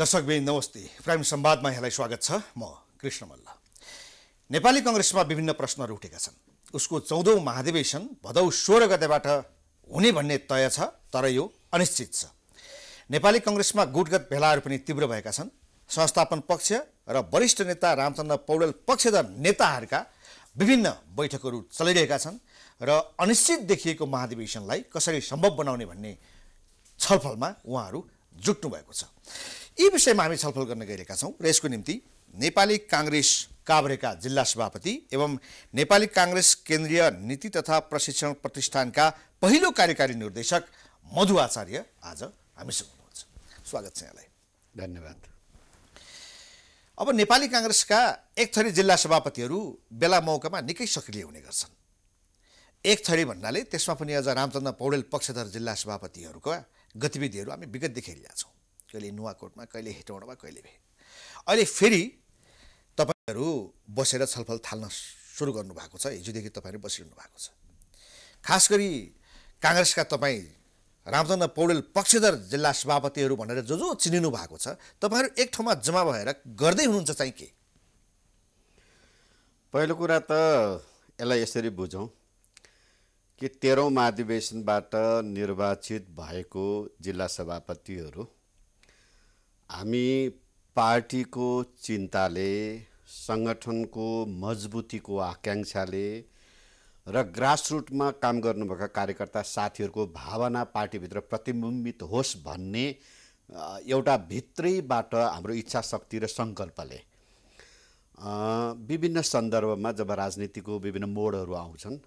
दर्शकबिन नमस्ते प्राइम संवादमा यहाँलाई स्वागत छ म कृष्ण मल्ल नेपाली कङ्ग्रेसमा विभिन्न प्रश्नहरू उठेका छन् उसको चौधौँ महाधिवेशन भदौ सोह्र गतेबाट हुने भन्ने तय छ तर यो अनिश्चित छ नेपाली कङ्ग्रेसमा गुटगत भेलाहरू पनि तीव्र भएका छन् संस्थापन पक्ष र वरिष्ठ नेता रामचन्द्र पौडेल पक्षधर नेताहरूका विभिन्न बैठकहरू चलिरहेका छन् र अनिश्चित देखिएको महाधिवेशनलाई कसरी सम्भव बनाउने भन्ने छलफलमा उहाँहरू जुट्नु भएको छ यी विषयमा हामी छलफल गर्न गइरहेका छौँ र यसको निम्ति नेपाली काङ्ग्रेस काभ्रेका जिल्ला सभापति एवं नेपाली काङ्ग्रेस केन्द्रीय नीति तथा प्रशिक्षण प्रतिष्ठानका पहिलो कार्यकारी निर्देशक मधु आचार्य आज हामीसँग हुनुहुन्छ स्वागत छ यहाँलाई धन्यवाद अब नेपाली काङ्ग्रेसका एक थरी जिल्ला सभापतिहरू बेला मौकामा निकै सक्रिय हुने गर्छन् एक थरी भन्नाले त्यसमा पनि अझ रामचन्द्र पौडेल पक्षधर जिल्ला सभापतिहरूका गतिविधिहरू हामी विगतदेखि हेरिरहेछौँ कहिले नुवाकोटमा कहिले हेटौँडामा कहिले भे अहिले फेरि तपाईँहरू बसेर छलफल थाल्न सुरु गर्नुभएको छ हिजोदेखि तपाईँहरू बसिरहनु भएको छ खास गरी काङ्ग्रेसका तपाईँ रामचन्द्र पौडेल पक्षधर जिल्ला सभापतिहरू भनेर जो जो चिनिनु भएको छ तपाईँहरू एक ठाउँमा जम्मा भएर गर्दै हुनुहुन्छ चाहिँ के पहिलो कुरा त यसलाई यसरी बुझौँ कि तेह्रौँ महाधिवेशनबाट निर्वाचित भएको जिल्ला सभापतिहरू हामी पार्टीको चिन्ताले सङ्गठनको मजबुतीको आकाङ्क्षाले र ग्रासरुटमा काम गर्नुभएका कार्यकर्ता साथीहरूको भावना पार्टीभित्र प्रतिबिम्बित होस् भन्ने एउटा भित्रैबाट हाम्रो इच्छा शक्ति र सङ्कल्पले विभिन्न सन्दर्भमा जब राजनीतिको विभिन्न मोडहरू आउँछन्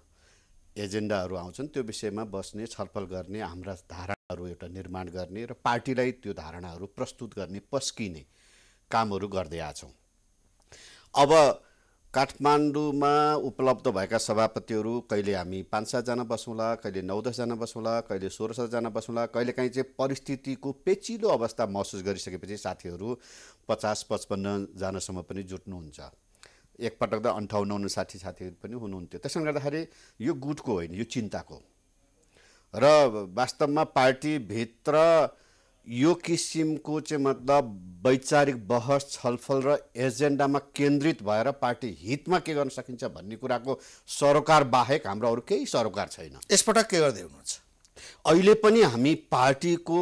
एजेन्डाहरू आउँछन् त्यो विषयमा बस्ने छलफल गर्ने हाम्रा धारा धारणाहरू एउटा निर्माण गर्ने र पार्टीलाई त्यो धारणाहरू प्रस्तुत गर्ने पस्किने कामहरू गर्दै आएछौँ अब काठमाडौँमा उपलब्ध भएका सभापतिहरू कहिले हामी पाँच सातजना बसौँला कहिले नौ दसजना बसौँला कहिले सोह्र सातजना बसौँला कहिले काहीँ चाहिँ परिस्थितिको पेचिलो अवस्था महसुस गरिसकेपछि साथीहरू पचास पचपन्नजनासम्म पनि जुट्नुहुन्छ एकपटक त अन्ठाउन्न साठी साथीहरू पनि हुनुहुन्थ्यो त्यसले गर्दाखेरि यो गुटको होइन यो चिन्ताको र वास्तवमा पार्टीभित्र यो किसिमको चाहिँ मतलब वैचारिक बहस छलफल र एजेन्डामा केन्द्रित भएर पार्टी हितमा के गर्न सकिन्छ भन्ने कुराको सरोकार बाहेक हाम्रो अरू केही सरोकार छैन यसपटक के गर्दै हुनुहुन्छ अहिले पनि हामी पार्टीको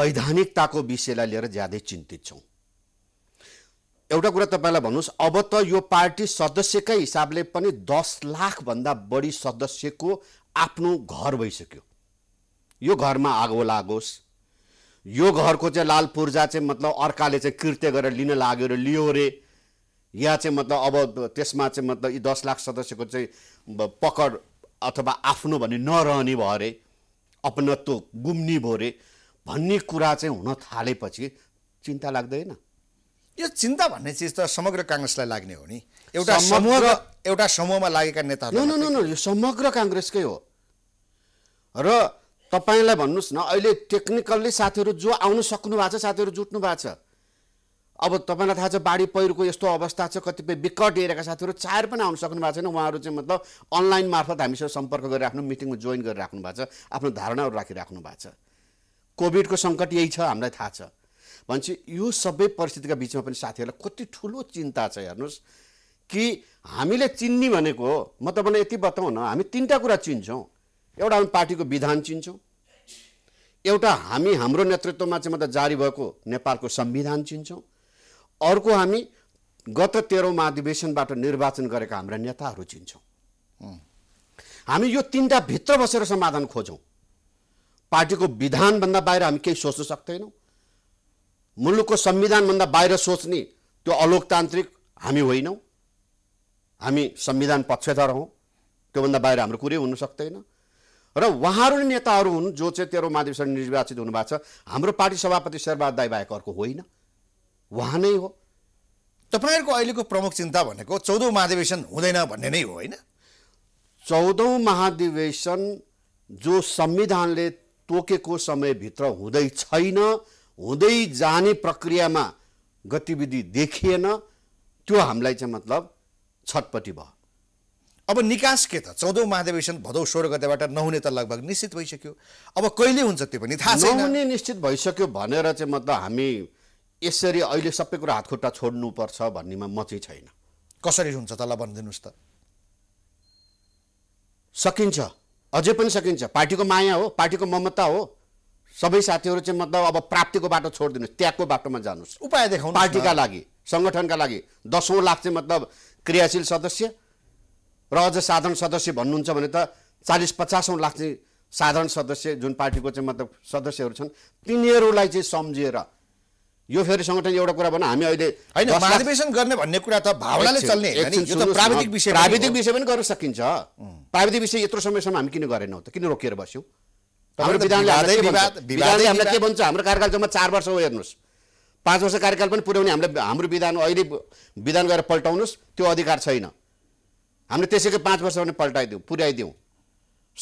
वैधानिकताको विषयलाई लिएर ज्यादै चिन्तित छौँ एउटा कुरा तपाईँलाई भन्नुहोस् अब त यो पार्टी सदस्यकै हिसाबले पनि दस लाखभन्दा बढी सदस्यको आफ्नो घर भइसक्यो यो घरमा आगो लागोस् यो घरको चाहिँ लाल पूर्जा चाहिँ मतलब अर्काले चाहिँ कृत्य गरेर लिन लाग्यो र लियो रे या चाहिँ मतलब अब त्यसमा चाहिँ मतलब यी दस लाख सदस्यको चाहिँ पकड अथवा आफ्नो भने नरहने भयो अरे अपनत्व गुम्नी भयो अरे भन्ने कुरा चाहिँ हुन थालेपछि चिन्ता लाग्दैन यो चिन्ता भन्ने चिज त समग्र काङ्ग्रेसलाई लाग्ने हो नि एउटा समूह एउटा समूहमा लागेका नेताहरू यो समग्र काङ्ग्रेसकै हो र तपाईँलाई भन्नुहोस् न अहिले टेक्निकल्ली साथीहरू जो आउनु सक्नु भएको छ साथीहरू जुट्नु भएको छ अब तपाईँलाई थाहा छ बाढी पहिरोको यस्तो अवस्था छ कतिपय विकट एरियाका साथीहरू चाहेर पनि आउनु सक्नु भएको छैन उहाँहरू चाहिँ मतलब अनलाइन मार्फत हामीसँग सम्पर्क गरिराख्नु आफ्नो मिटिङमा जोइन गरेर भएको छ आफ्नो धारणाहरू राखिराख्नु भएको छ कोभिडको सङ्कट यही छ हामीलाई थाहा छ भनेपछि यो सबै परिस्थितिका बिचमा पनि साथीहरूलाई कति ठुलो चिन्ता छ हेर्नुहोस् कि हामीले चिन्ने भनेको म तपाईँलाई यति बताउँ न हामी तिनवटा कुरा चिन्छौँ एउटा हामी पार्टीको विधान चिन्छौँ एउटा हामी हाम्रो नेतृत्वमा चाहिँ मतलब जारी भएको नेपालको संविधान चिन्छौँ अर्को हामी गत तेह्रौँ महाधिवेशनबाट निर्वाचन गरेका हाम्रा नेताहरू चिन्छौँ हामी यो तिनवटा भित्र बसेर समाधान खोजौँ पार्टीको विधानभन्दा बाहिर हामी केही सोच्न सक्दैनौँ मुलुकको संविधानभन्दा बाहिर सोच्ने त्यो अलोकतान्त्रिक हामी होइनौँ हामी संविधान पक्षधर हौँ त्योभन्दा बाहिर हाम्रो कुरै हुन सक्दैन र उहाँहरू नै नेताहरू हुन् जो चाहिँ तेह्रौँ महाधिवेशन निर्वाचित हुनुभएको छ हाम्रो पार्टी सभापति शेरबहाद दाई बाहेक अर्को होइन उहाँ नै हो तपाईँहरूको अहिलेको प्रमुख चिन्ता भनेको चौधौँ महाधिवेशन हुँदैन भन्ने नै हो होइन चौधौँ महाधिवेशन जो संविधानले तोकेको समयभित्र हुँदै छैन हुँदै जाने प्रक्रियामा गतिविधि देखिएन त्यो हामीलाई चाहिँ मतलब छटपट्टि भयो अब निकास के त चौधौँ महाधिवेशन भदौ सोह्र गतेबाट नहुने त लगभग निश्चित भइसक्यो अब कहिले हुन्छ त्यो पनि थाहा छैन नहुने निश्चित भइसक्यो भनेर चाहिँ मतलब हामी यसरी अहिले सबै कुरा हातखुट्टा छोड्नुपर्छ भन्नेमा म चाहिँ छैन कसरी हुन्छ त भनिदिनुहोस् त सकिन्छ अझै पनि सकिन्छ पार्टीको माया हो पार्टीको ममता हो सबै साथीहरू चाहिँ मतलब अब प्राप्तिको बाटो छोडिदिनुहोस् त्यागको बाटोमा जानुहोस् उपाय देखाउनु पार्टीका लागि सङ्गठनका लागि दसौँ लाख चाहिँ मतलब क्रियाशील सदस्य र अझ साधारण सदस्य भन्नुहुन्छ भने त चालिस पचासौँ लाख चाहिँ साधारण सदस्य जुन पार्टीको चाहिँ मतलब सदस्यहरू छन् तिनीहरूलाई चाहिँ सम्झिएर यो फेरि सङ्गठन एउटा कुरा भनौँ हामी अहिले होइन महाधिवेशन गर्ने भन्ने कुरा त भावनाले चल्ने प्राविधिक विषय प्राविधिक विषय पनि गर्न सकिन्छ प्राविधिक विषय यत्रो समयसम्म हामी किन गरेनौँ त किन रोकेर बस्यौँ हाम्रो हामीलाई के भन्छ हाम्रो कार्यकाल जम्मा चार वर्ष हो हेर्नुहोस् पाँच वर्ष कार्यकाल पनि पुर्याउने हामीलाई हाम्रो विधान अहिले विधान गएर पल्टाउनुहोस् त्यो अधिकार छैन हामीले त्यसैको पाँच वर्ष भने पल्टाइदिउँ पुर्याइदिउँ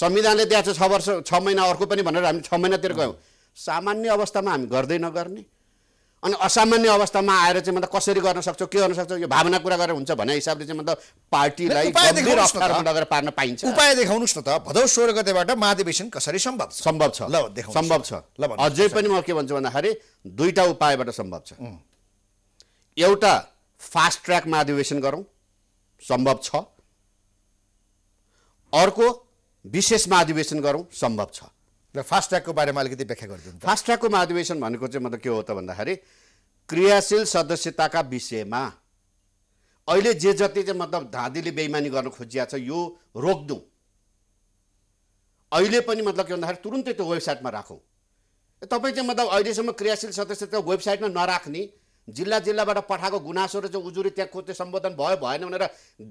संविधानले दिएको छ छ वर्ष छ महिना अर्को पनि भनेर हामी छ महिनातिर गयौँ सामान्य अवस्थामा हामी गर्दै नगर्ने अनि असामान्य अवस्थामा आएर चाहिँ मतलब कसरी गर्न सक्छौँ के गर्न सक्छौँ यो भावना कुरा गरेर हुन्छ भन्ने हिसाबले चाहिँ मतलब पार्टीलाई लगेर पार्न पाइन्छ उपाय देखाउनुहोस् न त भदौ सोह्र गतेबाट महाधिवेशन कसरी सम्भव छ सम्भव छ ल सम्भव छ ल अझै पनि म के भन्छु भन्दाखेरि दुईवटा उपायबाट सम्भव छ एउटा फास्ट ट्र्याक महाधिवेशन गरौँ सम्भव छ अर्को विशेष महाधिवेशन गरौँ सम्भव छ र फास्ट ट्र्याकको बारेमा अलिकति व्याख्या गरिदिउँ फास्ट ट्र्याकको महाधिवेशन भनेको चाहिँ मतलब के हो त भन्दाखेरि क्रियाशील सदस्यताका विषयमा अहिले जे जति चाहिँ मतलब धाँधीले बेइमानी गर्न खोजिया छ यो रोक्दौँ अहिले पनि मतलब के भन्दाखेरि तुरुन्तै त्यो वेबसाइटमा राखौँ तपाईँ चाहिँ मतलब अहिलेसम्म क्रियाशील सदस्यता वेबसाइटमा नराख्ने जिल्ला जिल्लाबाट पठाएको गुनासो र चाहिँ उजुरी त्यहाँ त्यो सम्बोधन भयो भएन भनेर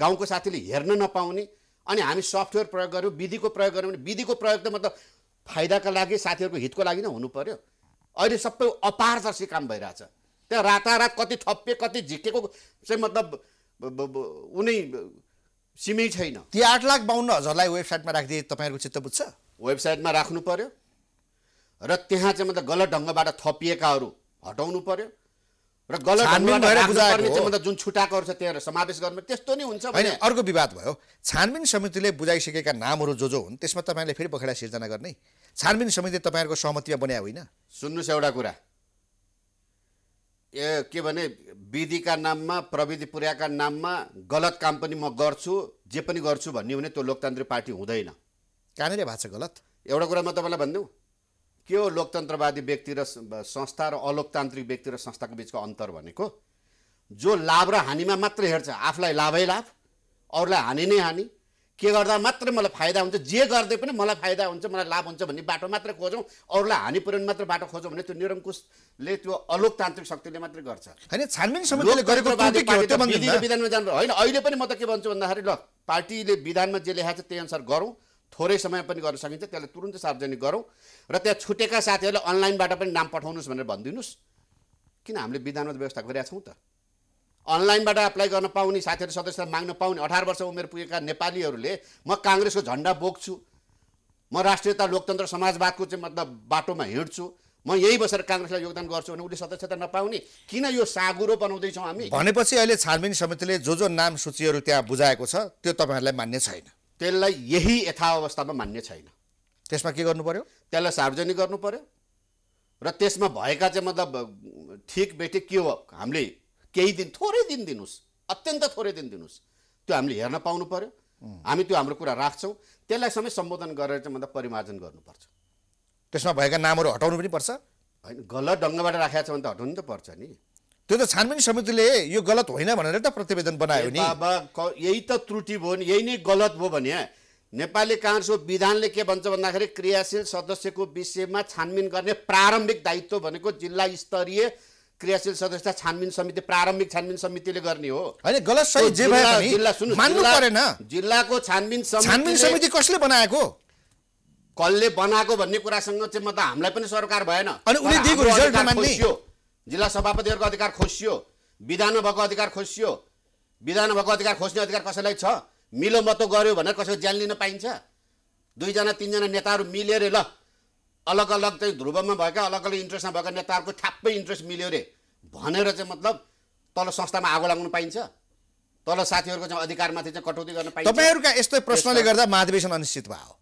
गाउँको साथीले हेर्न नपाउने अनि हामी सफ्टवेयर प्रयोग गऱ्यौँ विधिको प्रयोग गऱ्यौँ भने विधिको प्रयोग त मतलब फाइदाका लागि साथीहरूको हितको लागि नै हुनु पऱ्यो अहिले सबै अपारदर्शी काम भइरहेछ त्यहाँ रातारात कति ठप्पे कति झिकेको चाहिँ मतलब उनी सिमै छैन ती आठ लाख बाहन्न हजारलाई वेबसाइटमा राखिदिए तपाईँहरूको चित्त बुझ्छ वेबसाइटमा राख्नु पऱ्यो र त्यहाँ चाहिँ मतलब गलत ढङ्गबाट थपिएकाहरू हटाउनु पऱ्यो र गलत जुन छुट्याएकोहरू छ त्यहाँहरू समावेश गर्नु त्यस्तो नै हुन्छ होइन अर्को विवाद भयो छानबिन समितिले बुझाइसकेका नामहरू जो जो हुन् त्यसमा तपाईँले फेरि बखेडा सिर्जना गर्ने छानबिन समिति तपाईँहरूको सहमतिमा बनाए होइन सुन्नुहोस् एउटा कुरा ए के भने विधिका नाममा प्रविधि पुर्याएका नाममा गलत काम पनि म गर्छु जे पनि गर्छु भन्यो भने त्यो लोकतान्त्रिक पार्टी हुँदैन कहाँनिर भएको छ गलत एउटा कुरा म तपाईँलाई भनिदिउँ के हो लोकतन्त्रवादी व्यक्ति र संस्था र अलोकतान्त्रिक व्यक्ति र संस्थाको बिचको अन्तर भनेको जो लाभ र हानिमा मात्र हेर्छ आफूलाई लाभै लाभ अरूलाई हानि नै हानि के गर्दा मात्र मलाई फाइदा हुन्छ जे गर्दै पनि मलाई फाइदा हुन्छ मलाई लाभ हुन्छ भन्ने बाटो मात्र खोजौँ अरूलाई हानि पुर्याउने मात्र बाटो खोजौँ भने त्यो निरङ्कुशले त्यो अलोकतान्त्रिक शक्तिले मात्र गर्छ होइन विधानमा जानु होइन अहिले पनि म त के भन्छु भन्दाखेरि ल पार्टीले विधानमा जे लेखाएको छ त्यही अनुसार गरौँ थोरै समय पनि गर्न सकिन्छ त्यसलाई तुरुन्तै सार्वजनिक गरौँ र त्यहाँ छुटेका साथीहरूले अनलाइनबाट पनि नाम पठाउनुहोस् भनेर भनिदिनुहोस् किन हामीले विधानमा व्यवस्था गरेका छौँ त अनलाइनबाट एप्लाई गर्न पाउने साथीहरू सदस्यता माग्न पाउने अठार वर्ष उमेर पुगेका नेपालीहरूले म काङ्ग्रेसको झन्डा बोक्छु म राष्ट्रियता लोकतन्त्र समाजवादको चाहिँ मतलब बाटोमा हिँड्छु म यही बसेर काङ्ग्रेसलाई योगदान गर्छु भने उसले सदस्यता नपाउने किन यो साँगुरो बनाउँदैछौँ हामी भनेपछि अहिले छानबिन समितिले जो जो नाम सूचीहरू त्यहाँ बुझाएको छ त्यो तपाईँहरूलाई मान्य छैन त्यसलाई यही यथावस्थामा मान्ने छैन त्यसमा के गर्नु पर्यो त्यसलाई सार्वजनिक गर्नु पर्यो र त्यसमा भएका चाहिँ मतलब ठिक बेठिक के हो हामीले केही दिन थोरै दिन दिनुहोस् अत्यन्त थोरै दिन दिनुहोस् त्यो हामीले हेर्न पाउनु पर्यो हामी त्यो हाम्रो कुरा राख्छौँ त्यसलाई समय सम्बोधन गरेर चाहिँ मतलब परिमार्जन गर्नुपर्छ त्यसमा भएका नामहरू हटाउनु पनि पर्छ होइन गलत ढङ्गबाट राखेको छ भने त हटाउनु त पर्छ नि त्यो त छानबिन समितिले यो गलत होइन भनेर त प्रतिवेदन बनायो नि यही त त्रुटि भयो नि यही नै गलत भयो भने नेपाली काङ्ग्रेसको विधानले के भन्छ भन्दाखेरि क्रियाशील सदस्यको विषयमा छानबिन गर्ने प्रारम्भिक दायित्व भनेको जिल्ला स्तरीय क्रियाशील सदस्य छानबिन समिति प्रारम्भिक छानबिन समितिले गर्ने हो होइन गलत सही जे भए पनि जिल्ला सुन्नु मान्नु परेन जिल्लाको छानबिन समिति छानबिन समिति कसले बनाएको कसले बनाएको भन्ने कुरासँग चाहिँ म त हामीलाई पनि सरकार भएन अनि उनी दिएको रिजल्ट नमान्ने जिल्ला सभापतिहरूको अधिकार खोसियो विधान भएको अधिकार खोसियो विधान भएको अधिकार खोज्ने अधिकार कसैलाई छ मिलो मतो गऱ्यो भनेर कसैको ज्यान लिन पाइन्छ दुईजना तिनजना नेताहरू मिलेर ल अलग अलग चाहिँ ध्रुवमा भएका अलग अलग इन्ट्रेस्टमा भएका नेताहरूको ठ्याप्पै इन्ट्रेस्ट मिल्यो अरे भनेर चाहिँ मतलब तल संस्थामा आगो लाग्नु पाइन्छ तल साथीहरूको चाहिँ अधिकारमाथि चाहिँ कटौती गर्न पाइन्छ तपाईँहरूका यस्तै प्रश्नले गर्दा महाधिवेशन अनिश्चित भयो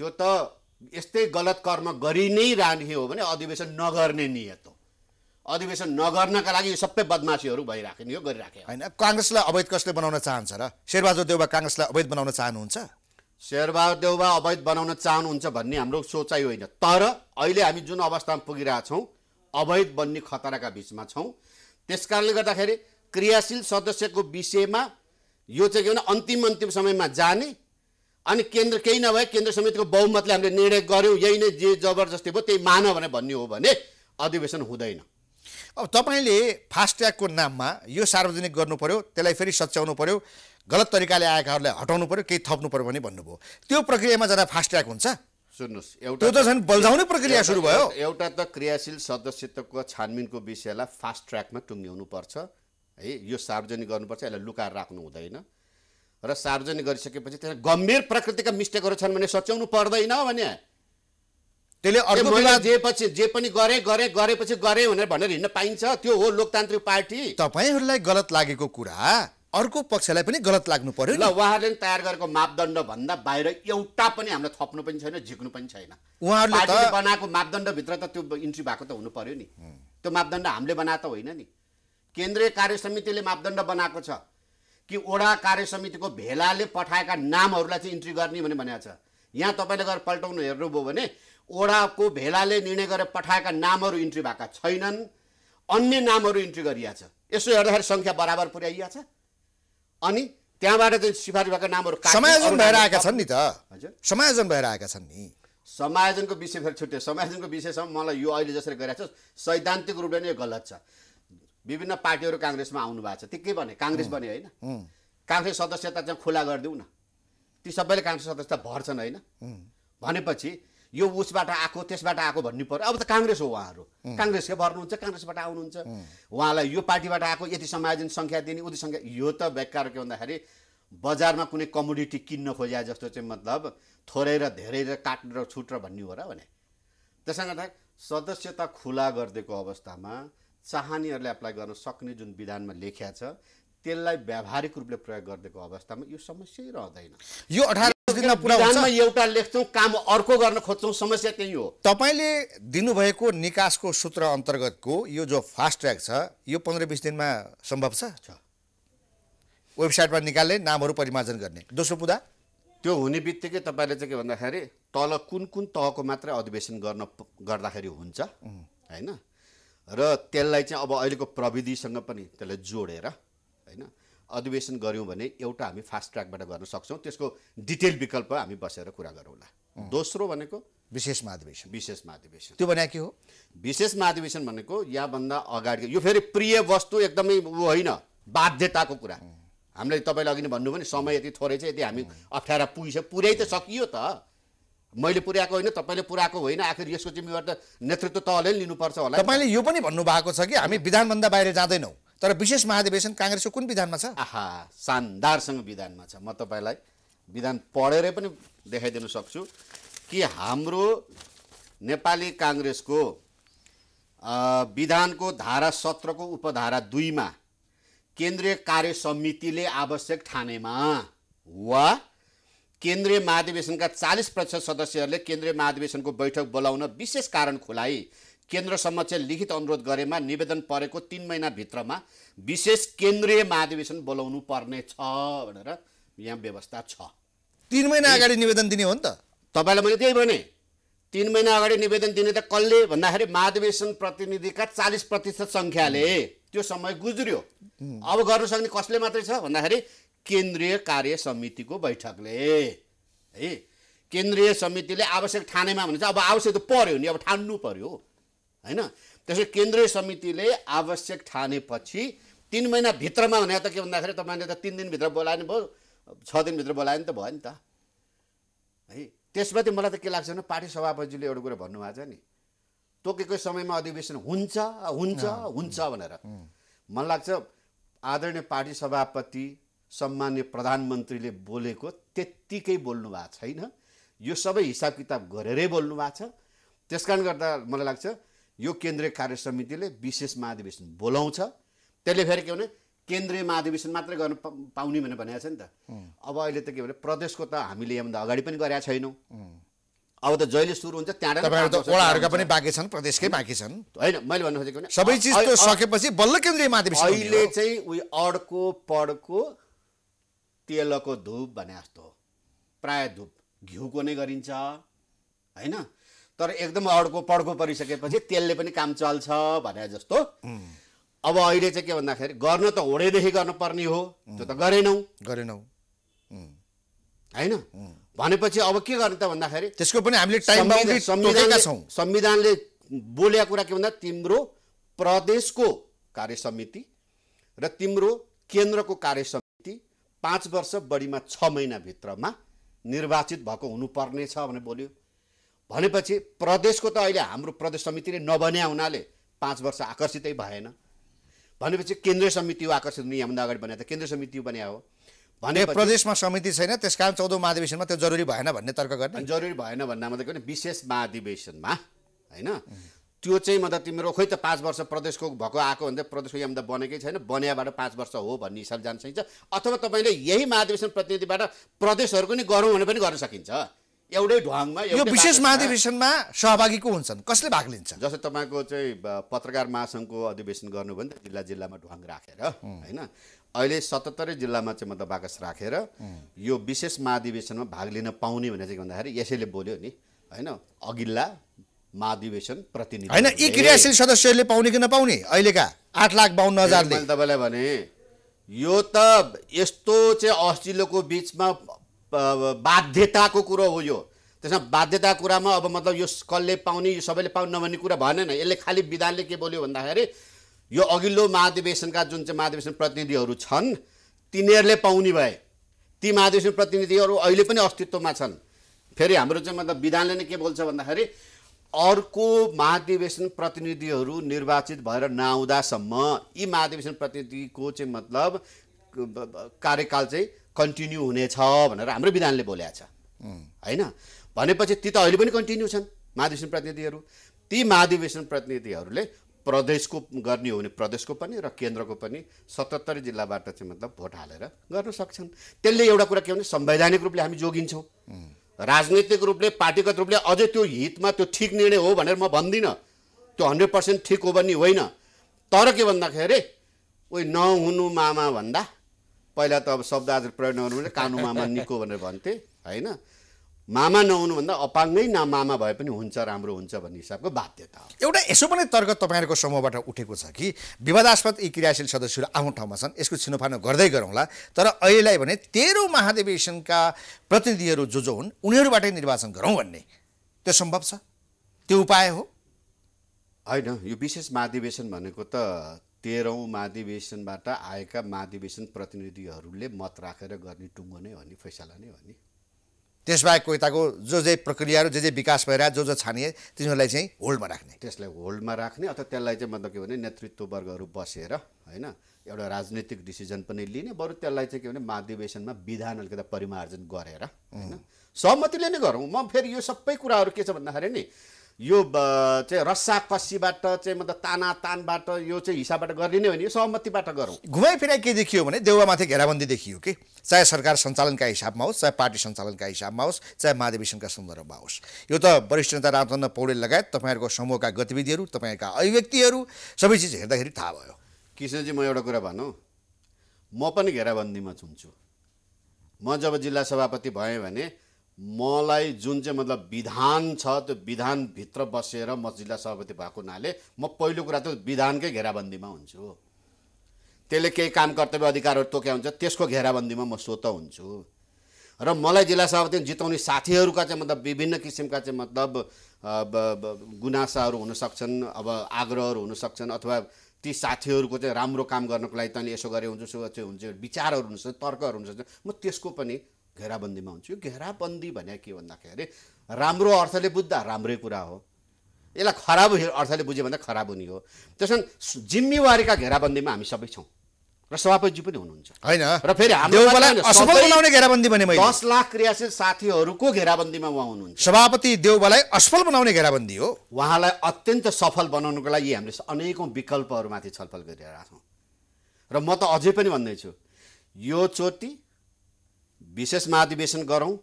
त्यो त यस्तै गलत कर्म गरि नै रहने हो भने अधिवेशन नगर्ने नियत हो अधिवेशन नगर्नका लागि यो सबै बदमासीहरू नि यो गरिराखे होइन काङ्ग्रेसलाई अवैध कसले बनाउन चाहन्छ र शेरबहादुर देउबा काङ्ग्रेसलाई अवैध बनाउन चाहनुहुन्छ शेरबहादुर देउबा अवैध बनाउन चाहनुहुन्छ भन्ने हाम्रो सोचाइ होइन तर अहिले हामी जुन अवस्थामा पुगिरहेछौँ अवैध बन्ने खतराका बिचमा छौँ त्यस कारणले गर्दाखेरि क्रियाशील सदस्यको विषयमा यो चाहिँ के भने अन्तिम अन्तिम समयमा जाने अनि केन्द्र केही नभए केन्द्र समितिको बहुमतले हामीले निर्णय गऱ्यौँ यही नै जे जबरजस्ती भयो त्यही मान भने भन्ने हो भने अधिवेशन हुँदैन अब तपाईँले फास्ट्यागको नाममा यो सार्वजनिक गर्नु पऱ्यो त्यसलाई फेरि सच्याउनु पऱ्यो गलत तरिकाले आएकाहरूलाई हटाउनु पऱ्यो केही थप्नु पऱ्यो भने भन्नुभयो त्यो प्रक्रियामा जाँदा फास्ट्याग हुन्छ सुन्नुहोस् एउटा त झन् बल्झाउने प्रक्रिया सुरु भयो एउटा त क्रियाशील सदस्यत्वको छानबिनको विषयलाई फास्ट ट्र्याकमा टुङ्ग्याउनु पर्छ है यो सार्वजनिक गर्नुपर्छ यसलाई लुकाएर राख्नु हुँदैन र सार्वजनिक गरिसकेपछि त्यसलाई गम्भीर प्रकृतिका मिस्टेकहरू छन् भने सच्याउनु पर्दैन भने त्यसले अर्को बेला जे पछि जे पनि गरे गरे गरेपछि गरे भनेर भनेर हिँड्न पाइन्छ त्यो हो लोकतान्त्रिक पार्टी तपाईँहरूलाई गलत लागेको कुरा अर्को पक्षलाई पनि गलत लाग्नु पर्यो ल उहाँहरूले तयार गरेको मापदण्ड भन्दा बाहिर एउटा पनि हामीलाई थप्नु पनि छैन झिक्नु पनि छैन उहाँहरूले बनाएको मापदण्डभित्र त त्यो इन्ट्री भएको त हुनु पर्यो नि त्यो मापदण्ड हामीले बनाएको त होइन नि केन्द्रीय कार्य समितिले मापदण्ड बनाएको छ कि ओडा कार्य समितिको भेलाले पठाएका नामहरूलाई चाहिँ इन्ट्री गर्ने भनेर भनेको छ यहाँ तपाईँले गएर पल्टाउनु हेर्नुभयो भने ओडाको भेलाले निर्णय गरेर पठाएका नामहरू इन्ट्री भएका छैनन् अन्य नामहरू इन्ट्री गरिया छ यसो हेर्दाखेरि सङ्ख्या बराबर पुर्याइया छ अनि त्यहाँबाट चाहिँ सिफारिस भएका नामहरू समायोजन भएर आएका छन् नि त हजुर समायोजन भएर आएका छन् नि समायोजनको विषय फेरि छुट्यो समायोजनको विषयसम्म मलाई यो अहिले जसरी गरिरहेको छ सैद्धान्तिक रूपले नै गलत छ विभिन्न पार्टीहरू काङ्ग्रेसमा आउनु भएको छ ती के भने काङ्ग्रेस भने होइन काङ्ग्रेस सदस्यता चाहिँ खुला गरिदिउँ न ती सबैले काङ्ग्रेस सदस्यता भर्छन् होइन भनेपछि यो उसबाट आएको त्यसबाट आएको भन्नु पऱ्यो अब त काङ्ग्रेस हो उहाँहरू काङ्ग्रेसकै भर्नुहुन्छ काङ्ग्रेसबाट आउनुहुन्छ उहाँलाई यो पार्टीबाट आएको यति समायोजन सङ्ख्या दिने उति सङ्ख्या यो त बेकार के भन्दाखेरि बजारमा कुनै कमोडिटी किन्न खोज्या जस्तो चाहिँ मतलब थोरै र धेरै र काट्न र छुट र भन्ने हो र भने त्यसै गर्दा सदस्यता खुला गरिदिएको अवस्थामा चाहनेहरूले एप्लाई गर्न सक्ने जुन विधानमा लेख्या छ त्यसलाई व्यावहारिक रूपले प्रयोग गरिदिएको अवस्थामा यो समस्यै रहँदैन यो अठार एउटा लेख्छौँ काम अर्को गर्न खोज्छौँ समस्या त्यही हो तपाईँले दिनुभएको निकासको सूत्र अन्तर्गतको यो जो फास्ट ट्र्याक छ यो पन्ध्र बिस दिनमा सम्भव छ वेबसाइटमा निकाल्ने नामहरू परिमार्जन गर्ने दोस्रो पुदा त्यो हुने बित्तिकै तपाईँले चाहिँ के भन्दाखेरि तल कुन कुन तहको मात्रै अधिवेशन गर्न गर्दाखेरि हुन्छ होइन र त्यसलाई चाहिँ अब अहिलेको प्रविधिसँग पनि त्यसलाई जोडेर होइन अधिवेशन गऱ्यौँ भने एउटा हामी फास्ट ट्र्याकबाट गर्न सक्छौँ त्यसको डिटेल विकल्प हामी बसेर कुरा गरौँला दोस्रो भनेको विशेष महाधिवेशन विशेष महाधिवेशन त्यो भने के हो विशेष महाधिवेशन भनेको यहाँभन्दा अगाडि यो फेरि प्रिय वस्तु एकदमै ऊ होइन बाध्यताको कुरा हामीले तपाईँले अघि नै भन्नुभयो भने समय यति थोरै छ यति हामी अप्ठ्यारा पुगिसक्यो पुर्याइ त सकियो त मैले पुर्याएको होइन तपाईँले पुऱ्याएको होइन आखिर यसको जिम्मेवार त नेतृत्व तहले लिनुपर्छ होला तपाईँले यो पनि भन्नुभएको छ कि हामी विधानभन्दा बाहिर जाँदैनौँ तर विशेष महाधिवेशन काङ्ग्रेसको कुन विधानमा छ आहा शानदारसँग विधानमा छ म तपाईँलाई विधान पढेरै पनि देखाइदिन सक्छु कि हाम्रो नेपाली काङ्ग्रेसको विधानको धारा सत्रको उपधारा दुईमा केन्द्रीय कार्य समितिले आवश्यक ठानेमा वा केन्द्रीय महाधिवेशनका चालिस प्रतिशत सदस्यहरूले केन्द्रीय महाधिवेशनको बैठक बोलाउन विशेष कारण खुलाई केन्द्र समक्ष लिखित अनुरोध गरेमा निवेदन परेको तिन महिनाभित्रमा विशेष केन्द्रीय महाधिवेशन बोलाउनु पर्ने छ भनेर यहाँ व्यवस्था छ तिन महिना अगाडि निवेदन दिने हो नि त तपाईँलाई मैले त्यही भने तिन महिना अगाडि निवेदन दिने त कसले भन्दाखेरि महाधिवेशन प्रतिनिधिका चालिस प्रतिशत सङ्ख्याले त्यो समय गुज्रियो अब गर्न सक्ने कसले मात्रै छ भन्दाखेरि केन्द्रीय कार्य समितिको बैठकले है केन्द्रीय समितिले आवश्यक ठानेमा भने चाहिँ अब आवश्यक त पर्यो नि अब ठान्नु पऱ्यो होइन त्यसै केन्द्रीय समितिले आवश्यक ठानेपछि तिन महिनाभित्रमा भने त के भन्दाखेरि तपाईँले त तिन दिनभित्र बोलायो नि भयो छ दिनभित्र बोलायो नि त भयो नि त है त्यसमाथि मलाई त के लाग्छ भने पार्टी सभापतिजीले एउटा कुरो भन्नुभएको छ नि तोकेको समयमा अधिवेशन हुन्छ हुन्छ हुन्छ भनेर मलाई लाग्छ आदरणीय पार्टी सभापति सम्मान्य प्रधानमन्त्रीले बोलेको त्यत्तिकै बोल्नु भएको छैन यो सबै हिसाब किताब गरेरै बोल्नु भएको छ त्यस कारण गर्दा मलाई लाग्छ यो केन्द्रीय कार्य समितिले विशेष महाधिवेशन बोलाउँछ त्यसले फेरि के भने केन्द्रीय महाधिवेशन मात्रै गर्नु पाउने भनेर भनेको छ नि त अब अहिले त के भने प्रदेशको त हामीले योभन्दा अगाडि पनि गरेका छैनौँ अब त जहिले सुरु हुन्छ त्यहाँबाट पनि बाँकी छन् प्रदेशकै बाँकी छन् होइन मैले भन्नु खोजेको सबै चिज सकेपछि बल्ल केन्द्रीय महाधिवेशन अहिले चाहिँ उयो अड्को पड्को तेलको धुप भने जस्तो हो प्रायः धुप घिउको नै गरिन्छ होइन तर एकदम अड्को पड्को परिसकेपछि त्यसले पनि काम चल्छ भने जस्तो अब अहिले चाहिँ के भन्दाखेरि गर्न त होडेदेखि गर्नुपर्ने हो त्यो त गरेनौ गरेनौ होइन भनेपछि अब के गर्ने त भन्दाखेरि त्यसको पनि हामीले संविधानले संविधानले बोलेको कुरा के भन्दा तिम्रो प्रदेशको कार्य समिति र तिम्रो केन्द्रको कार्य समिति पाँच वर्ष बढीमा छ महिनाभित्रमा निर्वाचित भएको हुनुपर्ने छ भने बोल्यो भनेपछि प्रदेशको त अहिले हाम्रो प्रदेश समितिले नबन्या हुनाले पाँच वर्ष आकर्षितै भएन भनेपछि केन्द्रीय समिति आकर्षित हुने यहाँभन्दा अगाडि भने त केन्द्रीय समिति बन्या हो भने प्रदेशमा समिति छैन त्यस कारण चौधौँ महाधिवेशनमा त्यो जरुरी भएन भन्ने तर्क गर्ने जरुरी भएन भन्दा मतलब के विशेष महाधिवेशनमा होइन त्यो चाहिँ मतलब तिम्रो खोइ त पाँच वर्ष प्रदेशको भएको आएको भन्दा प्रदेशको त बनेकै छैन बनियाबाट पाँच वर्ष हो भन्ने हिसाबले जान सकिन्छ अथवा तपाईँले यही महाधिवेशन प्रतिनिधिबाट प्रदेशहरूको नि गरौँ भने पनि गर्न सकिन्छ एउटै ढुवाङमा यो विशेष महाधिवेशनमा सहभागी को हुन्छन् कसले भाग लिन्छ जस्तै तपाईँको चाहिँ पत्रकार महासङ्घको अधिवेशन गर्नुभयो नि त जिल्ला जिल्लामा ढुवाङ राखेर होइन अहिले सतहत्तरै जिल्लामा चाहिँ मतलब बाकस राखेर यो विशेष महाधिवेशनमा भाग लिन पाउने भनेर चाहिँ भन्दाखेरि यसैले बोल्यो नि होइन अघिल्ला महाधिवेशन प्रतिनिधि होइन यी क्रियाशील सदस्यहरूले पाउने कि नपाउने अहिलेका आठ लाख बाहन्न हजारले तपाईँलाई भने यो त यस्तो चाहिँ अस्तिलोको बिचमा बाध्यताको कुरो हो यो त्यसमा बाध्यता कुरामा अब मतलब यो कसले पाउने यो सबैले पाउने नभन्ने कुरा भएन यसले खालि विधानले के बोल्यो भन्दाखेरि यो अघिल्लो महाधिवेशनका जुन चाहिँ महाधिवेशन प्रतिनिधिहरू छन् तिनीहरूले पाउने भए ती महाधिवेशन प्रतिनिधिहरू अहिले पनि अस्तित्वमा छन् फेरि हाम्रो चाहिँ मतलब विधानले नै के बोल्छ भन्दाखेरि अर्को महाधिवेशन प्रतिनिधिहरू निर्वाचित भएर नआउँदासम्म यी महाधिवेशन प्रतिनिधिको चाहिँ मतलब कार्यकाल चाहिँ कन्टिन्यू हुनेछ भनेर हाम्रो विधानले बोल्या छ होइन भनेपछि ती त अहिले पनि कन्टिन्यू छन् महाधिवेशन प्रतिनिधिहरू ती महाधिवेशन प्रतिनिधिहरूले प्रदेशको गर्ने हो भने प्रदेशको पनि र केन्द्रको पनि सतहत्तरी जिल्लाबाट चाहिँ मतलब भोट हालेर गर्न सक्छन् त्यसले एउटा कुरा के भने संवैधानिक रूपले हामी जोगिन्छौँ राजनैतिक रूपले पार्टीगत रूपले अझै त्यो हितमा त्यो ठिक निर्णय हो भनेर म भन्दिनँ त्यो हन्ड्रेड पर्सेन्ट ठिक हो भन्ने होइन तर के भन्दाखेरि उयो नहुनु मामा भन्दा पहिला त अब शब्द आज प्रयोग नगर्नु कानु मामा निको भनेर भन्थे होइन मामा नहुनुभन्दा अपाङ्गै न मामा भए पनि हुन्छ राम्रो हुन्छ भन्ने हिसाबको बाध्यता हो एउटा यसो पनि तर्क तपाईँहरूको समूहबाट उठेको छ कि विवादास्पद यी क्रियाशील सदस्यहरू आफ्नो ठाउँमा छन् यसको छिनोफानो गर्दै गरौँला तर अहिलेलाई भने तेह्रौँ महाधिवेशनका प्रतिनिधिहरू जो जो हुन् उनीहरूबाटै निर्वाचन गरौँ भन्ने त्यो सम्भव छ त्यो उपाय हो होइन यो विशेष महाधिवेशन भनेको त तेह्रौँ महाधिवेशनबाट आएका महाधिवेशन प्रतिनिधिहरूले मत राखेर गर्ने टुङ्गो नै हो नि फैसला नै हो नि त्यसबाहेक कोइताको जो जे प्रक्रियाहरू जे जे विकास भइरहेको जो जो छानिए तिनीहरूलाई चाहिँ होल्डमा राख्ने त्यसलाई होल्डमा राख्ने अथवा त्यसलाई चाहिँ मतलब के भने नेतृत्ववर्गहरू बसेर होइन एउटा राजनैतिक डिसिजन पनि लिने बरु त्यसलाई चाहिँ के भने महाधिवेशनमा विधान अलिकति परिमार्जन गरेर होइन सहमतिले नै गरौँ म फेरि यो सबै कुराहरू के छ भन्दाखेरि नि यो चाहिँ रस्सा कसीबाट चाहिँ मतलब ताना तानबाट यो चाहिँ हिसाबबाट गरिने भने हो नि सहमतिबाट गरौँ घुमाइफिराइ के देखियो भने देउवामाथि घेराबन्दी देखियो कि चाहे सरकार सञ्चालनका हिसाबमा होस् चाहे पार्टी सञ्चालनका हिसाबमा होस् चाहे महाधिवेशनका सन्दर्भमा होस् यो त वरिष्ठ नेता रामचन्द्र पौडेल लगायत तपाईँहरूको समूहका गतिविधिहरू तपाईँका अभिव्यक्तिहरू सबै चिज हेर्दाखेरि थाहा भयो कृष्णजी म एउटा कुरा भनौँ म पनि घेराबन्दीमा छुन्छु म जब जिल्ला सभापति भएँ भने मलाई जुन चाहिँ मतलब विधान छ त्यो विधानभित्र बसेर म जिल्ला सभापति भएको हुनाले म पहिलो कुरा त विधानकै घेराबन्दीमा हुन्छु त्यसले केही काम कर्तव्य अधिकारहरू तोक्या हुन्छ त्यसको घेराबन्दीमा म स्वत हुन्छु र मलाई जिल्ला सभापति जिताउने साथीहरूका चाहिँ मतलब विभिन्न किसिमका चाहिँ मतलब गुनासाहरू हुनसक्छन् अब आग्रहहरू हुनसक्छन् अथवा ती साथीहरूको चाहिँ राम्रो काम गर्नको लागि तैँले यसो गरे हुन्छ सो हुन्छ विचारहरू हुन्छ तर्कहरू हुन्छ म त्यसको पनि घेराबन्दीमा हुन्छु यो घेराबन्दी भने के भन्दाखेरि राम्रो अर्थले बुझ्दा राम्रै कुरा हो यसलाई खराब अर्थले बुझ्यो भन्दा खराब हुने हो कारण जिम्मेवारीका घेराबन्दीमा हामी सबै छौँ र सभापतिजी पनि हुनुहुन्छ होइन र फेरि बनाउने घेराबन्दी भने दस लाख क्रियाशील साथीहरूको घेराबन्दीमा उहाँ हुनुहुन्छ सभापति देउबालाई असफल बनाउने घेराबन्दी हो उहाँलाई अत्यन्त सफल बनाउनुको लागि हामीले अनेकौँ विकल्पहरूमाथि छलफल गरिरहेका छौँ र म त अझै पनि भन्दैछु यो चोटि विशेष महाधिवेशन गरौँ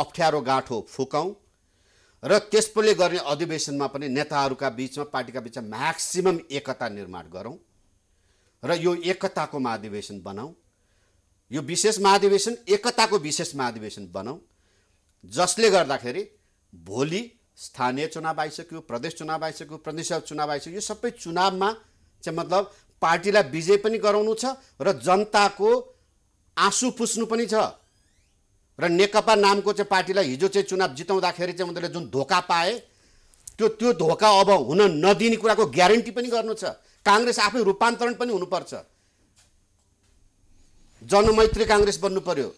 अप्ठ्यारो गाँठो फुकाउँ र त्यसपछि गर्ने अधिवेशनमा पनि नेताहरूका बिचमा पार्टीका बिचमा म्याक्सिमम् एकता निर्माण गरौँ र यो एकताको महाधिवेशन बनाऊ यो विशेष महाधिवेशन एकताको विशेष महाधिवेशन बनाऊ जसले गर्दाखेरि भोलि स्थानीय चुनाव आइसक्यो प्रदेश चुनाव आइसक्यो प्रदेश चुनाव आइसक्यो यो सबै चुनावमा चाहिँ मतलब पार्टीलाई विजय पनि गराउनु छ र जनताको आँसु पुस्नु पनि छ र नेकपा नामको चाहिँ पार्टीलाई हिजो चाहिँ चुनाव जिताउँदाखेरि चाहिँ उनीहरूले जुन धोका पाए त्यो त्यो धोका अब हुन नदिने कुराको ग्यारेन्टी पनि गर्नु छ काङ्ग्रेस आफै रूपान्तरण पनि हुनुपर्छ जनमैत्री काङ्ग्रेस बन्नु पर्यो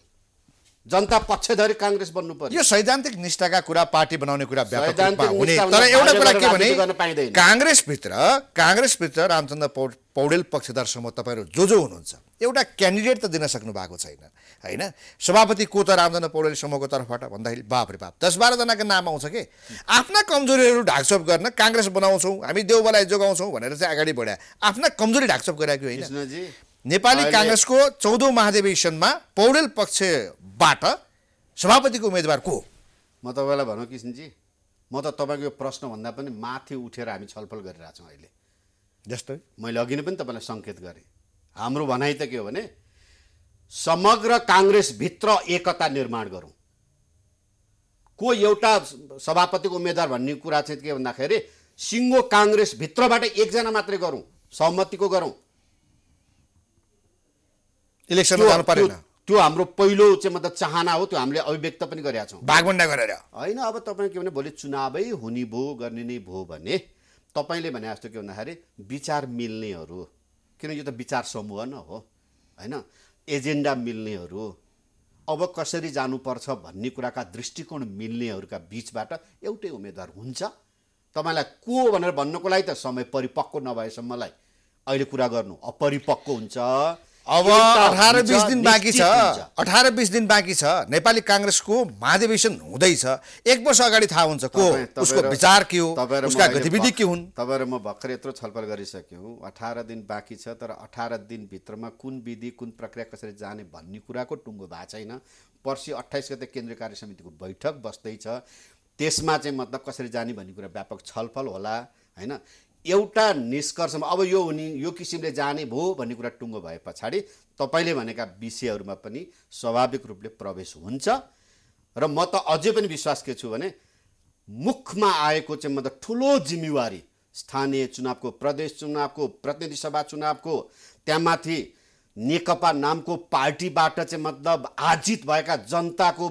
जनता पक्षधरी काङ्ग्रेस बन्नु पर्यो यो सैद्धान्तिक निष्ठाका कुरा पार्टी बनाउने कुरा हुने तर एउटा कुरा के भने काङ्ग्रेसभित्र काङ्ग्रेसभित्र रामचन्द्र पौडेल पक्षधरसम्म तपाईँहरू जो जो हुनुहुन्छ एउटा क्यान्डिडेट त दिन सक्नु भएको छैन होइन सभापति को त रामचन्द्र पौडेल समूहको तर्फबाट भन्दाखेरि बाप रे बाप दस बाह्रजनाको नाम आउँछ के आफ्ना कमजोरीहरू ढाकछोप गर्न काङ्ग्रेस बनाउँछौँ हामी देउबालाई जोगाउँछौँ भनेर चाहिँ अगाडि बढ्या आफ्ना कमजोरी ढाकछोप गराएको होइन नेपाली काङ्ग्रेसको चौधौँ महाधिवेशनमा पौडेल पक्षबाट सभापतिको उम्मेदवार को म तपाईँलाई भनौँ किसनजी म त तपाईँको यो प्रश्नभन्दा पनि माथि उठेर हामी छलफल गरिरहेछौँ अहिले जस्तै मैले अघि नै पनि तपाईँलाई सङ्केत गरेँ हाम्रो भनाइ त के हो भने समग्र काङ्ग्रेसभित्र एकता निर्माण गरौँ को एउटा सभापतिको उम्मेद्वार भन्ने कुरा चाहिँ के भन्दाखेरि सिङ्गो काङ्ग्रेसभित्रबाट एकजना मात्रै गरौँ सहमतिको गरौँ इलेक्सन जानु त्यो हाम्रो पहिलो चाहिँ मतलब चाहना हो त्यो हामीले अभिव्यक्त पनि गरेका छौँ भागभन्डा गरेर होइन अब तपाईँ के भने भोलि चुनावै हुने भयो गर्ने नै भयो भने तपाईँले भने जस्तो के भन्दाखेरि विचार मिल्नेहरू किन यो त विचार समूह न हो होइन एजेन्डा मिल्नेहरू अब कसरी जानुपर्छ भन्ने कुराका दृष्टिकोण मिल्नेहरूका बिचबाट एउटै उम्मेद्वार हुन्छ तपाईँलाई को भनेर भन्नको लागि त समय परिपक्व नभएसम्मलाई अहिले कुरा गर्नु अपरिपक्व हुन्छ अब अठार बिस दिन बाँकी छ अठार बिस दिन बाँकी छ नेपाली काङ्ग्रेसको महाधिवेशन हुँदैछ एक वर्ष अगाडि थाहा हुन्छ को उसको विचार के हो उसका गतिविधि के हुन् तपाईँहरू म भर्खर यत्रो छलफल गरिसक्यौँ अठार दिन बाँकी छ तर अठार दिनभित्रमा कुन विधि कुन प्रक्रिया कसरी जाने भन्ने कुराको टुङ्गो भएको छैन पर्सि अट्ठाइस गते केन्द्रीय कार्य समितिको बैठक बस्दैछ त्यसमा चाहिँ मतलब कसरी जाने भन्ने कुरा व्यापक छलफल होला होइन एउटा निष्कर्षमा अब यो हुने यो किसिमले जाने भयो भन्ने कुरा टुङ्गो भए पछाडि तपाईँले भनेका विषयहरूमा पनि स्वाभाविक रूपले प्रवेश हुन्छ र म त अझै पनि विश्वास के छु भने मुखमा आएको चाहिँ मतलब ठुलो जिम्मेवारी स्थानीय चुनावको प्रदेश चुनावको प्रतिनिधि सभा चुनावको त्यहाँमाथि नेकपा नामको पार्टीबाट चाहिँ मतलब आजित भएका जनताको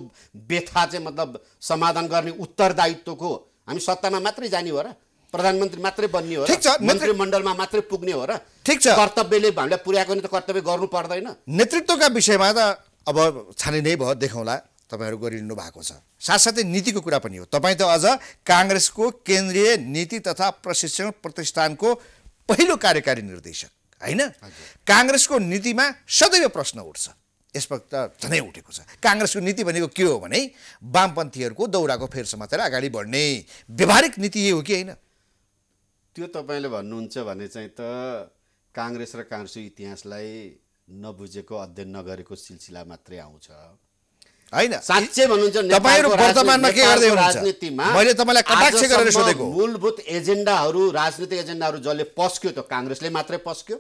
व्यथा चाहिँ मतलब समाधान गर्ने उत्तरदायित्वको हामी सत्तामा मात्रै जाने हो र प्रधानमन्त्री मात्रै बन्ने हो ठिक छ मन्त्रीमण्डलमा मात्रै पुग्ने हो र ठिक छ कर्तव्यले हामीलाई पुर्याएको नि त कर्तव्य गर्नु पर्दैन नेतृत्वका विषयमा त अब छानी नै भयो देखौँला तपाईँहरू गरिनु भएको छ साथसाथै नीतिको कुरा पनि हो तपाईँ त अझ काङ्ग्रेसको केन्द्रीय नीति तथा प्रशिक्षण प्रतिष्ठानको पहिलो कार्यकारी निर्देशक होइन काङ्ग्रेसको नीतिमा सदैव प्रश्न उठ्छ यसपल्ट त झनै उठेको छ काङ्ग्रेसको नीति भनेको के हो भने वामपन्थीहरूको दौराको फेर समातेर अगाडि बढ्ने व्यवहारिक नीति यही हो कि होइन त्यो तपाईँले भन्नुहुन्छ भने चाहिँ त काङ्ग्रेस र काङ्ग्रेसको इतिहासलाई नबुझेको अध्ययन नगरेको सिलसिला मात्रै आउँछ होइन साँच्चै भन्नुहुन्छ तपाईँहरू वर्तमानमा के गर्दै हुनुहुन्छ मैले तपाईँलाई कटाक्ष गरेर सोधेको मूलभूत एजेन्डाहरू राजनीतिक एजेन्डाहरू जसले पस्क्यो त्यो काङ्ग्रेसले मात्रै पस्क्यो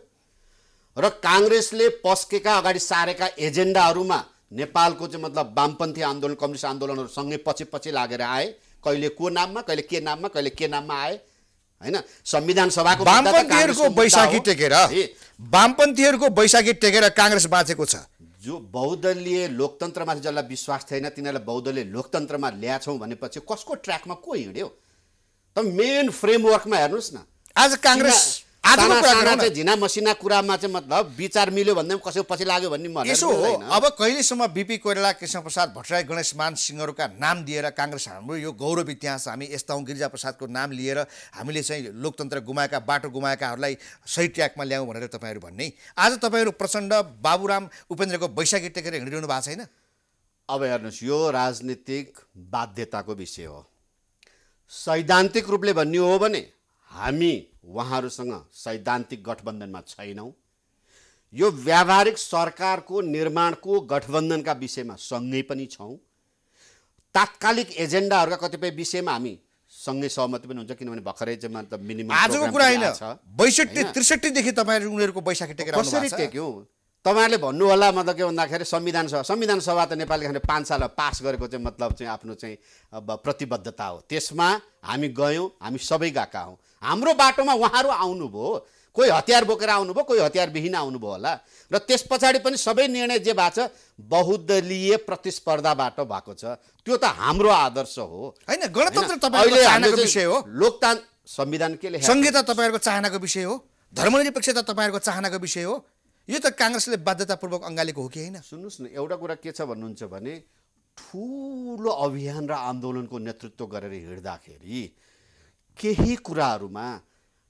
र काङ्ग्रेसले पस्केका अगाडि सारेका एजेन्डाहरूमा नेपालको चाहिँ मतलब वामपन्थी आन्दोलन कम्युनिस्ट आन्दोलनहरूसँगै पछि पछि लागेर आए कहिले को नाममा कहिले के नाममा कहिले के नाममा आए होइन संविधान सभाको वामपन्थीहरूको बैशाखी टेकेर वामपन्थीहरूको बैशाखी टेकेर काङ्ग्रेस बाँचेको छ जो बहुदलीय लोकतन्त्रमा जसलाई विश्वास थिएन तिनीहरूलाई बहुदलीय लोकतन्त्रमा ल्याएछौँ भनेपछि कसको ट्र्याकमा को हिँड्यो त मेन फ्रेमवर्कमा हेर्नुहोस् न आज काङ्ग्रेस झिना मसिना कुरामा चाहिँ मतलब विचार मिल्यो भन्दा पनि कसैको पछि लाग्यो भन्ने हो अब कहिलेसम्म बिपी कोइराला कृष्ण प्रसाद भट्टराई गणेश मान सिंहहरूका नाम दिएर काङ्ग्रेस हाम्रो यो गौरव इतिहास हामी यस्ताउँ गिरिजा प्रसादको नाम लिएर हामीले चाहिँ लोकतन्त्र गुमाएका बाटो गुमाएकाहरूलाई सही ट्र्याकमा ल्याउँ भनेर तपाईँहरू भन्ने आज तपाईँहरू प्रचण्ड बाबुराम उपेन्द्रको बैशाखी टेकेर हिँडिरहनु भएको छैन अब हेर्नुहोस् यो राजनीतिक बाध्यताको विषय हो सैद्धान्तिक रूपले भन्ने हो भने हामी उहाँहरूसँग सैद्धान्तिक गठबन्धनमा छैनौँ यो व्यावहारिक सरकारको निर्माणको गठबन्धनका विषयमा सँगै पनि छौँ तात्कालिक एजेन्डाहरूका कतिपय विषयमा हामी सँगै सहमति पनि हुन्छ किनभने भर्खरै चाहिँ त मिनिमम आजको कुरा होइन बैसठी त्रिसठीदेखि तपाईँहरू उनीहरूको बैशाखी टेकेर कसरी टेक्यौँ तपाईँहरूले भन्नु होला मतलब के भन्दाखेरि संविधान सभा संविधान सभा त नेपाली खाने पाँच साल पास गरेको चाहिँ मतलब चाहिँ आफ्नो चाहिँ प्रतिबद्धता हो त्यसमा हामी गयौँ हामी सबै गएका हौँ हाम्रो बाटोमा उहाँहरू आउनुभयो कोही हतियार बोकेर आउनुभयो कोही हतियारविहीन आउनुभयो होला र त्यस पछाडि पनि सबै निर्णय जे भएको छ बहुदलीय प्रतिस्पर्धाबाट भएको छ त्यो त हाम्रो आदर्श हो होइन गणतन्त्र चाहनाको विषय हो लोकतान्त्र संविधान के संहिता तपाईँहरूको चाहनाको विषय हो धर्मनिरपेक्षता तपाईँहरूको चाहनाको विषय हो यो त काङ्ग्रेसले बाध्यतापूर्वक अँगालेको हो कि होइन सुन्नुहोस् न एउटा कुरा के छ भन्नुहुन्छ भने ठुलो अभियान र आन्दोलनको नेतृत्व गरेर हिँड्दाखेरि केही कुराहरूमा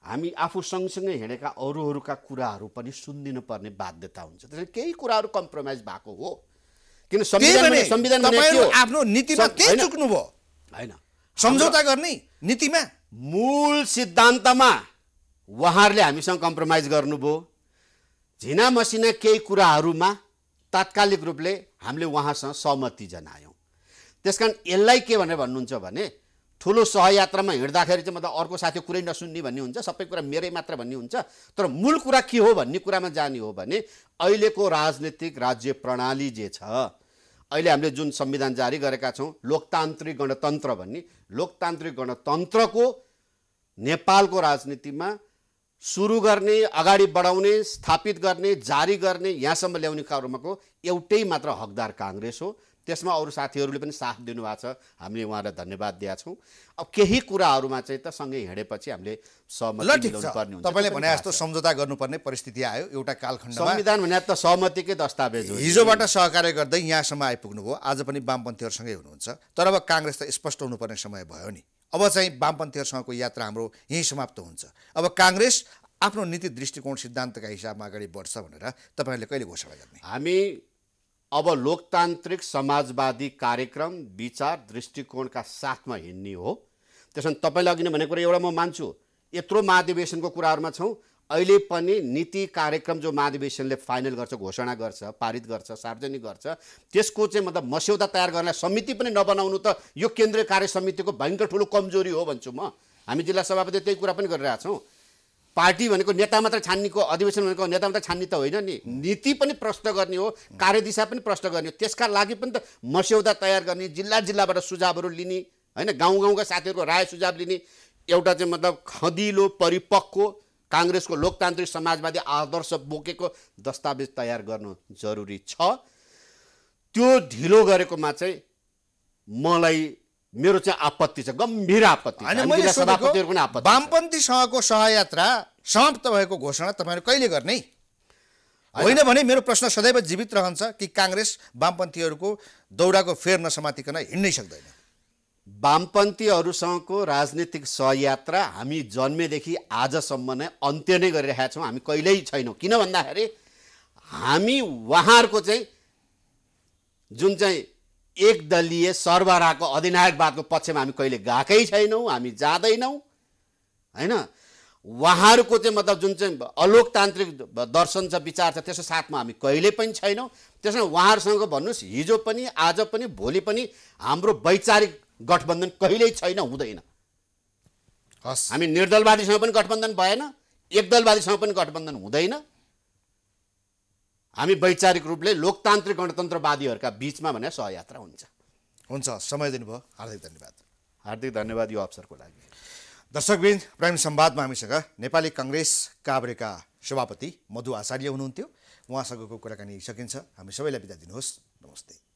हामी आफू सँगसँगै हिँडेका अरूहरूका कुराहरू पनि सुनिदिनु पर्ने बाध्यता हुन्छ त्यसले केही कुराहरू कम्प्रोमाइज भएको हो किन संविधान आफ्नो नीतिमा चुक्नु भयो होइन सम्झौता गर्ने नीतिमा मूल सिद्धान्तमा उहाँहरूले हामीसँग कम्प्रोमाइज गर्नुभयो झिना मसिना केही कुराहरूमा तात्कालिक रूपले हामीले उहाँसँग सहमति जनायौँ त्यस कारण यसलाई के भनेर भन्नुहुन्छ भने ठुलो सहयात्रामा हिँड्दाखेरि चाहिँ मतलब अर्को साथी कुरै नसुन्ने भन्ने हुन्छ सबै कुरा मेरै मात्र भन्ने हुन्छ तर मूल कुरा के हो भन्ने कुरामा जाने हो भने अहिलेको राजनीतिक राज्य प्रणाली जे छ अहिले हामीले जुन संविधान जारी गरेका छौँ लोकतान्त्रिक गणतन्त्र भन्ने लोकतान्त्रिक गणतन्त्रको नेपालको राजनीतिमा सुरु गर्ने अगाडि बढाउने स्थापित गर्ने जारी गर्ने यहाँसम्म ल्याउने कार्यमाको एउटै मात्र हकदार काङ्ग्रेस हो त्यसमा अरू साथीहरूले पनि साथ दिनुभएको छ हामीले उहाँलाई धन्यवाद दिएका छौँ अब केही कुराहरूमा चाहिँ त सँगै हिँडेपछि हामीले सहमति पर्ने हुन्छ तपाईँले भने जस्तो सम्झौता गर्नुपर्ने परिस्थिति आयो एउटा कालखण्ड संविधान भने त सहमतिकै दस्तावेज हो हिजोबाट सहकार्य गर्दै यहाँसम्म आइपुग्नुभयो आज पनि वामपन्थीहरूसँगै हुनुहुन्छ तर अब काङ्ग्रेस त स्पष्ट हुनुपर्ने समय भयो नि अब चाहिँ वामपन्थीहरूसँगको यात्रा हाम्रो यहीँ समाप्त हुन्छ अब काङ्ग्रेस आफ्नो नीति दृष्टिकोण सिद्धान्तका हिसाबमा अगाडि बढ्छ भनेर तपाईँहरूले कहिले घोषणा गर्ने हामी अब लोकतान्त्रिक समाजवादी कार्यक्रम विचार दृष्टिकोणका साथमा हिँड्ने हो त्यसमा तपाईँले अघि नै भनेको कुरा एउटा म मान्छु यत्रो महाधिवेशनको कुराहरूमा छौँ अहिले पनि नीति कार्यक्रम जो महाधिवेशनले फाइनल गर्छ घोषणा गर्छ पारित गर्छ सार्वजनिक गर्छ त्यसको चाहिँ मतलब मस्यौदा तयार गर्नलाई समिति पनि नबनाउनु त यो केन्द्रीय कार्य समितिको भयङ्कर ठुलो कमजोरी हो भन्छु म हामी जिल्ला सभापति त्यही कुरा पनि गरिरहेछौँ पार्टी भनेको नेता मात्र छान्नेको अधिवेशन भनेको नेता मात्र छान्ने त होइन नि नीति पनि प्रश्न गर्ने हो कार्यदिशा पनि प्रश्न गर्ने हो त्यसका लागि पनि त मस्यौदा तयार गर्ने जिल्ला जिल्लाबाट सुझावहरू लिने होइन गाउँ गाउँका साथीहरूको राय सुझाव लिने एउटा चाहिँ मतलब खदिलो परिपक्व काङ्ग्रेसको लोकतान्त्रिक समाजवादी आदर्श बोकेको दस्तावेज तयार गर्नु जरुरी छ त्यो ढिलो गरेकोमा चाहिँ मलाई मेरो चाहिँ आपत्ति छ गम्भीर आपत्ति वामपन्थीसँगको सहयात्रा समाप्त भएको घोषणा तपाईँहरू कहिले गर्ने होइन भने मेरो प्रश्न सदैव जीवित रहन्छ कि काङ्ग्रेस वामपन्थीहरूको दौडाको फेर नसमातिकन हिँड्नै सक्दैन वामपन्थीहरूसँगको राजनीतिक सहयात्रा हामी जन्मेदेखि आजसम्म नै अन्त्य नै गरिरहेका छौँ हामी कहिल्यै छैनौँ किन भन्दाखेरि हामी उहाँहरूको चाहिँ जुन चाहिँ एक दलीय सर्वराको अधिनायकवादको पक्षमा हामी कहिले गएकै छैनौँ हामी जाँदैनौँ होइन उहाँहरूको चाहिँ मतलब जुन चाहिँ अलोकतान्त्रिक दर्शन छ विचार छ त्यसको साथमा हामी कहिले पनि छैनौँ त्यसमा उहाँहरूसँग भन्नुहोस् हिजो पनि आज पनि भोलि पनि हाम्रो वैचारिक गठबन्धन कहिल्यै छैन हुँदैन हस् हामी निर्दलवादीसँग पनि गठबन्धन भएन एकदलवादीसँग पनि गठबन्धन हुँदैन हामी वैचारिक रूपले लोकतान्त्रिक गणतन्त्रवादीहरूका बिचमा भने सहयात्रा हुन्छ हुन्छ समय दिनुभयो हार्दिक धन्यवाद हार्दिक धन्यवाद यो अवसरको लागि दर्शकबिन प्राइम सम्वादमा हामीसँग नेपाली कङ्ग्रेस काभ्रेका सभापति मधु आचार्य हुनुहुन्थ्यो उहाँसँगको कुराकानी सकिन्छ हामी सबैलाई बिदा दिनुहोस् नमस्ते